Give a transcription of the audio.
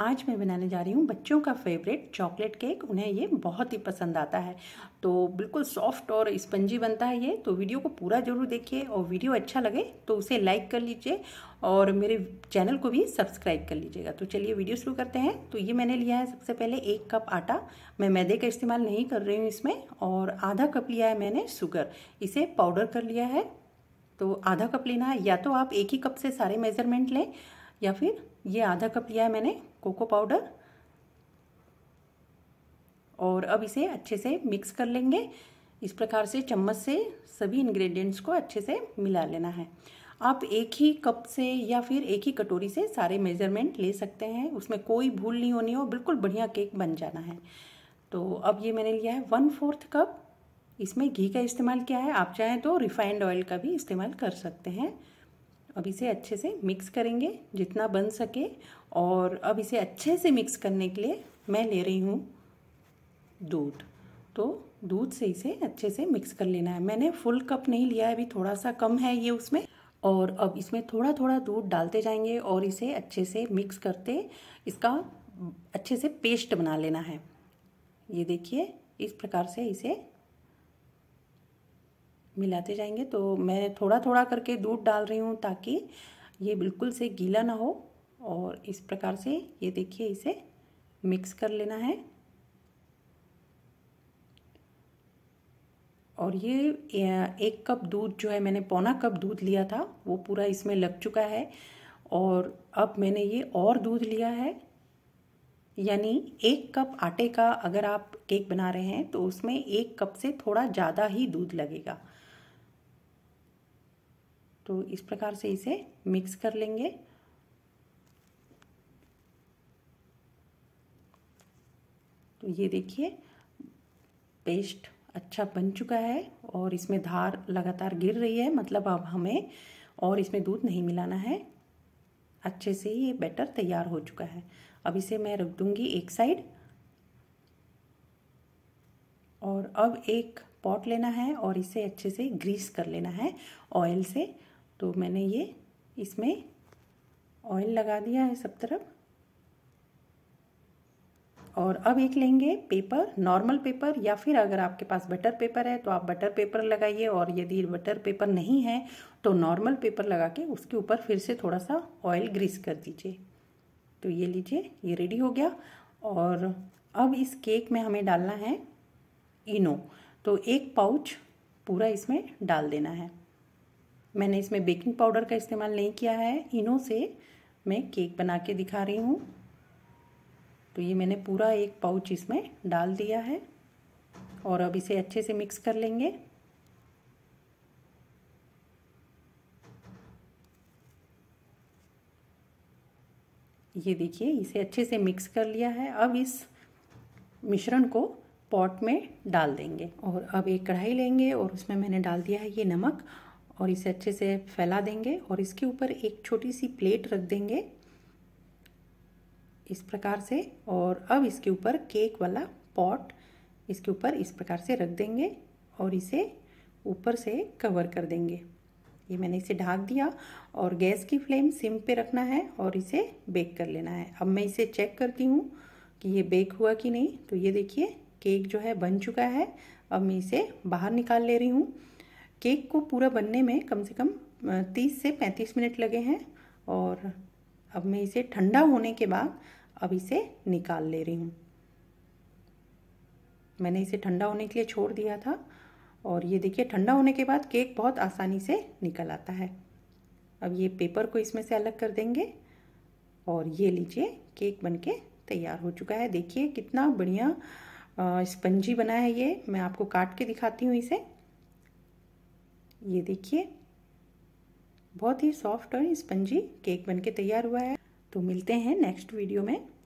आज मैं बनाने जा रही हूँ बच्चों का फेवरेट चॉकलेट केक उन्हें ये बहुत ही पसंद आता है तो बिल्कुल सॉफ्ट और स्पंजी बनता है ये तो वीडियो को पूरा ज़रूर देखिए और वीडियो अच्छा लगे तो उसे लाइक कर लीजिए और मेरे चैनल को भी सब्सक्राइब कर लीजिएगा तो चलिए वीडियो शुरू करते हैं तो ये मैंने लिया है सबसे पहले एक कप आटा मैं मैदे का इस्तेमाल नहीं कर रही हूँ इसमें और आधा कप लिया है मैंने शुगर इसे पाउडर कर लिया है तो आधा कप लेना है या तो आप एक ही कप से सारे मेज़रमेंट लें या फिर ये आधा कप लिया है मैंने कोको पाउडर और अब इसे अच्छे से मिक्स कर लेंगे इस प्रकार से चम्मच से सभी इंग्रेडिएंट्स को अच्छे से मिला लेना है आप एक ही कप से या फिर एक ही कटोरी से सारे मेजरमेंट ले सकते हैं उसमें कोई भूल नहीं होनी हो बिल्कुल बढ़िया केक बन जाना है तो अब ये मैंने लिया है वन फोर्थ कप इसमें घी का इस्तेमाल किया है आप चाहें तो रिफाइंड ऑयल का भी इस्तेमाल कर सकते हैं अब इसे अच्छे से मिक्स करेंगे जितना बन सके और अब इसे अच्छे से मिक्स करने के लिए मैं ले रही हूँ दूध तो दूध से इसे अच्छे से मिक्स कर लेना है मैंने फुल कप नहीं लिया है अभी थोड़ा सा कम है ये उसमें और अब इसमें थोड़ा थोड़ा दूध डालते जाएंगे और इसे अच्छे से मिक्स करते इसका अच्छे से पेस्ट बना लेना है ये देखिए इस प्रकार से इसे मिलाते जाएंगे तो मैं थोड़ा थोड़ा करके दूध डाल रही हूँ ताकि ये बिल्कुल से गीला ना हो और इस प्रकार से ये देखिए इसे मिक्स कर लेना है और ये एक कप दूध जो है मैंने पौना कप दूध लिया था वो पूरा इसमें लग चुका है और अब मैंने ये और दूध लिया है यानी एक कप आटे का अगर आप केक बना रहे हैं तो उसमें एक कप से थोड़ा ज़्यादा ही दूध लगेगा तो इस प्रकार से इसे मिक्स कर लेंगे तो ये देखिए पेस्ट अच्छा बन चुका है और इसमें धार लगातार गिर रही है मतलब अब हमें और इसमें दूध नहीं मिलाना है अच्छे से ये बैटर तैयार हो चुका है अब इसे मैं रख दूंगी एक साइड और अब एक पॉट लेना है और इसे अच्छे से ग्रीस कर लेना है ऑयल से तो मैंने ये इसमें ऑयल लगा दिया है सब तरफ और अब एक लेंगे पेपर नॉर्मल पेपर या फिर अगर आपके पास बटर पेपर है तो आप बटर पेपर लगाइए और यदि बटर पेपर नहीं है तो नॉर्मल पेपर लगा के उसके ऊपर फिर से थोड़ा सा ऑयल ग्रीस कर दीजिए तो ये लीजिए ये रेडी हो गया और अब इस केक में हमें डालना है इनो तो एक पाउच पूरा इसमें डाल देना है मैंने इसमें बेकिंग पाउडर का इस्तेमाल नहीं किया है इनो से मैं केक बना के दिखा रही हूँ तो ये मैंने पूरा एक पाउच इसमें डाल दिया है और अब इसे अच्छे से मिक्स कर लेंगे ये देखिए इसे अच्छे से मिक्स कर लिया है अब इस मिश्रण को पॉट में डाल देंगे और अब एक कढ़ाई लेंगे और उसमें मैंने डाल दिया है ये नमक और इसे अच्छे से फैला देंगे और इसके ऊपर एक छोटी सी प्लेट रख देंगे इस प्रकार से और अब इसके ऊपर केक वाला पॉट इसके ऊपर इस प्रकार से रख देंगे और इसे ऊपर से कवर कर देंगे ये मैंने इसे ढाक दिया और गैस की फ्लेम सिम पे रखना है और इसे बेक कर लेना है अब मैं इसे चेक करती हूँ कि ये बेक हुआ कि नहीं तो ये देखिए केक जो है बन चुका है अब मैं इसे बाहर निकाल ले रही हूँ केक को पूरा बनने में कम से कम तीस से पैंतीस मिनट लगे हैं और अब मैं इसे ठंडा होने के बाद अब इसे निकाल ले रही हूँ मैंने इसे ठंडा होने के लिए छोड़ दिया था और ये देखिए ठंडा होने के बाद केक बहुत आसानी से निकल आता है अब ये पेपर को इसमें से अलग कर देंगे और ये लीजिए केक बनके तैयार हो चुका है देखिए कितना बढ़िया स्पंजी बना है ये मैं आपको काट के दिखाती हूँ इसे ये देखिए बहुत ही सॉफ्ट और स्पंजी केक बनके तैयार हुआ है तो मिलते हैं नेक्स्ट वीडियो में